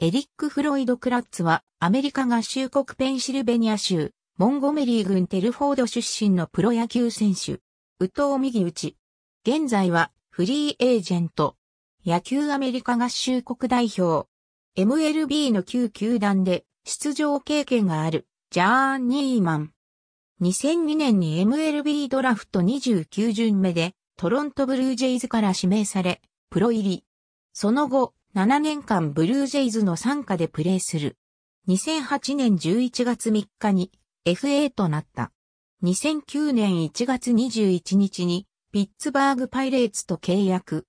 エリック・フロイド・クラッツは、アメリカ合衆国ペンシルベニア州、モンゴメリー郡テルフォード出身のプロ野球選手。宇藤右打ち。現在は、フリーエージェント。野球アメリカ合衆国代表。MLB の旧球団で、出場経験がある、ジャーン・ニーマン。2002年に MLB ドラフト29巡目で、トロントブルージェイズから指名され、プロ入り。その後、7年間ブルージェイズの参加でプレーする。2008年11月3日に FA となった。2009年1月21日にピッツバーグパイレーツと契約。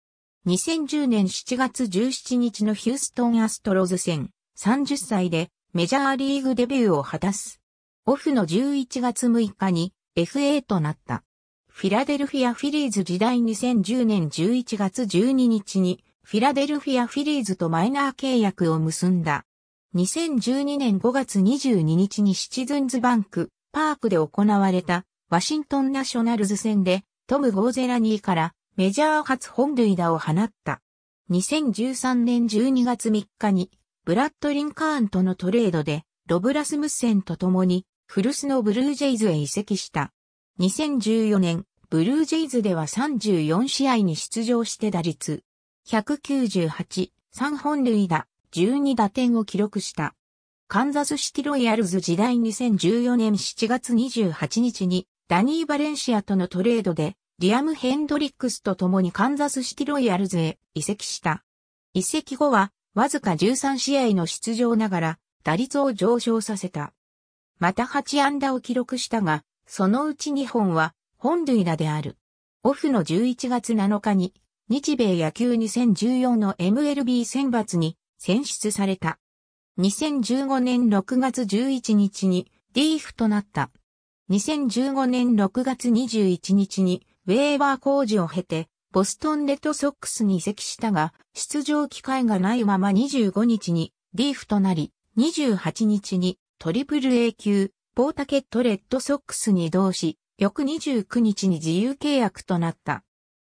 2010年7月17日のヒューストンアストロズ戦30歳でメジャーリーグデビューを果たす。オフの11月6日に FA となった。フィラデルフィアフィリーズ時代2010年11月12日にフィラデルフィア・フィリーズとマイナー契約を結んだ。2012年5月22日にシチズンズバンク、パークで行われたワシントンナショナルズ戦でトム・ゴーゼラニーからメジャー初本塁打を放った。2013年12月3日にブラッド・リンカーンとのトレードでロブ・ラスムッセンと共に古巣のブルージェイズへ移籍した。2014年、ブルージェイズでは34試合に出場して打率198、3本塁打、12打点を記録した。カンザスシティロイヤルズ時代2014年7月28日にダニー・バレンシアとのトレードでリアム・ヘンドリックスと共にカンザスシティロイヤルズへ移籍した。移籍後はわずか13試合の出場ながら打率を上昇させた。また8安打を記録したが、そのうち2本は本塁打である。オフの11月7日に日米野球2014の MLB 選抜に選出された。2015年6月11日に DF となった。2015年6月21日にウェーバー工事を経て、ボストンレッドソックスに移籍したが、出場機会がないまま25日に DF となり、28日にトリプル A 級、ポータケットレッドソックスに移動し、翌29日に自由契約となった。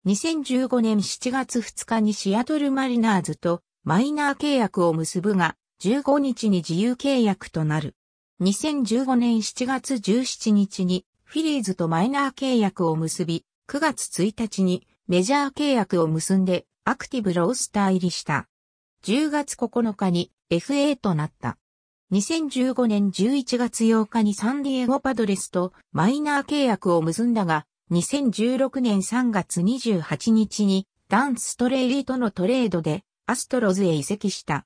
2015年7月2日にシアトルマリナーズとマイナー契約を結ぶが、15日に自由契約となる。2015年7月17日にフィリーズとマイナー契約を結び、9月1日にメジャー契約を結んでアクティブロースター入りした。10月9日に FA となった。2015年11月8日にサンディエゴパドレスとマイナー契約を結んだが、2016年3月28日にダン・ストレイリーとのトレードでアストロズへ移籍した。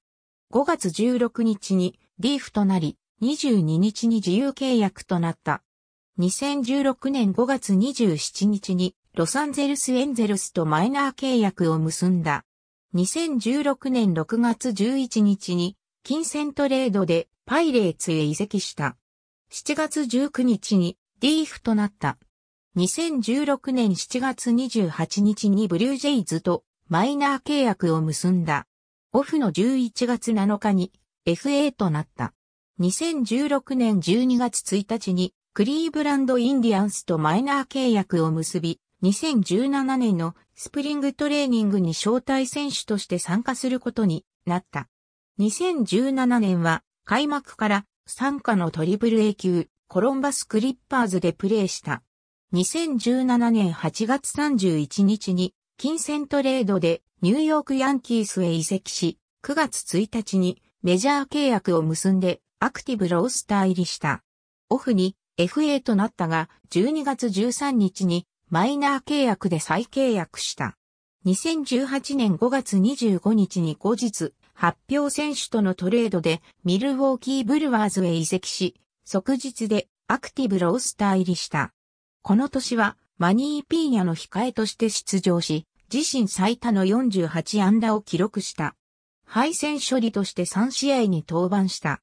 5月16日にリーフとなり、22日に自由契約となった。2016年5月27日にロサンゼルスエンゼルスとマイナー契約を結んだ。2016年6月11日に金銭トレードでパイレーツへ移籍した。7月19日にリーフとなった2016年7月28日にブルージェイズとマイナー契約を結んだ。オフの11月7日に FA となった。2016年12月1日にクリーブランドインディアンスとマイナー契約を結び、2017年のスプリングトレーニングに招待選手として参加することになった。2017年は開幕から参加のトリプル A 級コロンバスクリッパーズでプレーした。2017年8月31日に金銭トレードでニューヨークヤンキースへ移籍し、9月1日にメジャー契約を結んでアクティブロースター入りした。オフに FA となったが12月13日にマイナー契約で再契約した。2018年5月25日に後日発表選手とのトレードでミルウォーキーブルワーズへ移籍し、即日でアクティブロースター入りした。この年はマニー・ピーニャの控えとして出場し、自身最多の48安打を記録した。敗戦処理として3試合に登板した。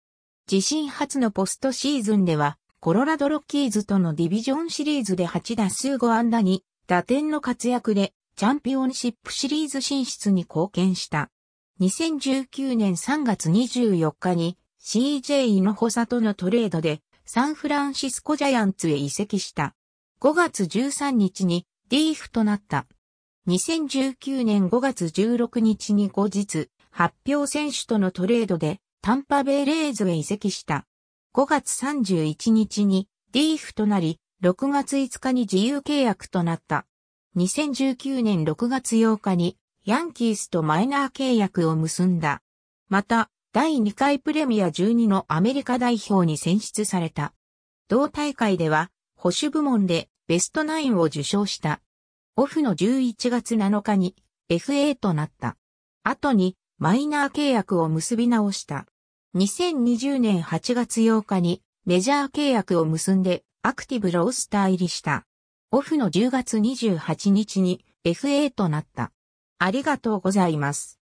自身初のポストシーズンでは、コロラドロッキーズとのディビジョンシリーズで8打数5安打に、打点の活躍で、チャンピオンシップシリーズ進出に貢献した。2019年3月24日に CJ イノホサとのトレードでサンフランシスコジャイアンツへ移籍した。5月13日にーフとなった。2019年5月16日に後日、発表選手とのトレードでタンパベイレーズへ移籍した。5月31日にーフとなり、6月5日に自由契約となった。2019年6月8日にヤンキースとマイナー契約を結んだ。また、第2回プレミア12のアメリカ代表に選出された。同大会では、保守部門でベストナインを受賞した。オフの11月7日に FA となった。後にマイナー契約を結び直した。2020年8月8日にメジャー契約を結んでアクティブロースター入りした。オフの10月28日に FA となった。ありがとうございます。